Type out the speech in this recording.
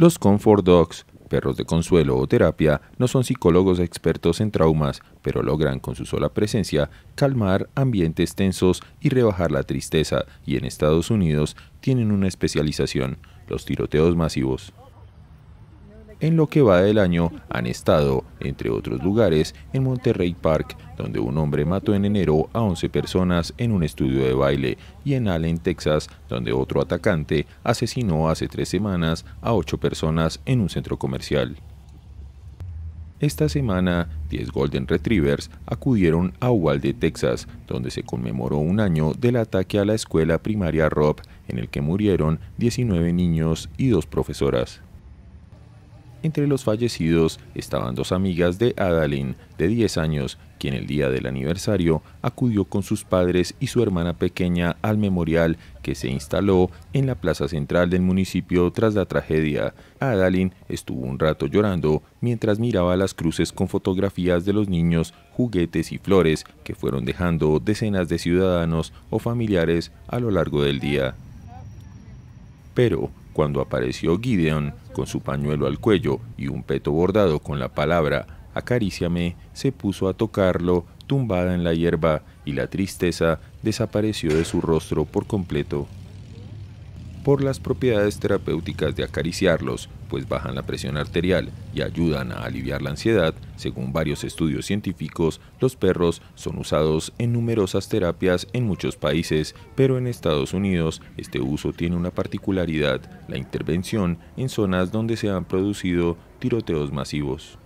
Los comfort dogs, perros de consuelo o terapia, no son psicólogos expertos en traumas, pero logran con su sola presencia calmar ambientes tensos y rebajar la tristeza, y en Estados Unidos tienen una especialización, los tiroteos masivos en lo que va del año han estado, entre otros lugares, en Monterrey Park, donde un hombre mató en enero a 11 personas en un estudio de baile, y en Allen, Texas, donde otro atacante asesinó hace tres semanas a 8 personas en un centro comercial. Esta semana, 10 Golden Retrievers acudieron a Uvalde, Texas, donde se conmemoró un año del ataque a la escuela primaria Rob, en el que murieron 19 niños y dos profesoras. Entre los fallecidos estaban dos amigas de adalín de 10 años, quien el día del aniversario acudió con sus padres y su hermana pequeña al memorial que se instaló en la plaza central del municipio tras la tragedia. adalín estuvo un rato llorando mientras miraba las cruces con fotografías de los niños, juguetes y flores que fueron dejando decenas de ciudadanos o familiares a lo largo del día. Pero cuando apareció Gideon con su pañuelo al cuello y un peto bordado con la palabra Acaríciame, se puso a tocarlo tumbada en la hierba y la tristeza desapareció de su rostro por completo por las propiedades terapéuticas de acariciarlos, pues bajan la presión arterial y ayudan a aliviar la ansiedad. Según varios estudios científicos, los perros son usados en numerosas terapias en muchos países, pero en Estados Unidos este uso tiene una particularidad, la intervención en zonas donde se han producido tiroteos masivos.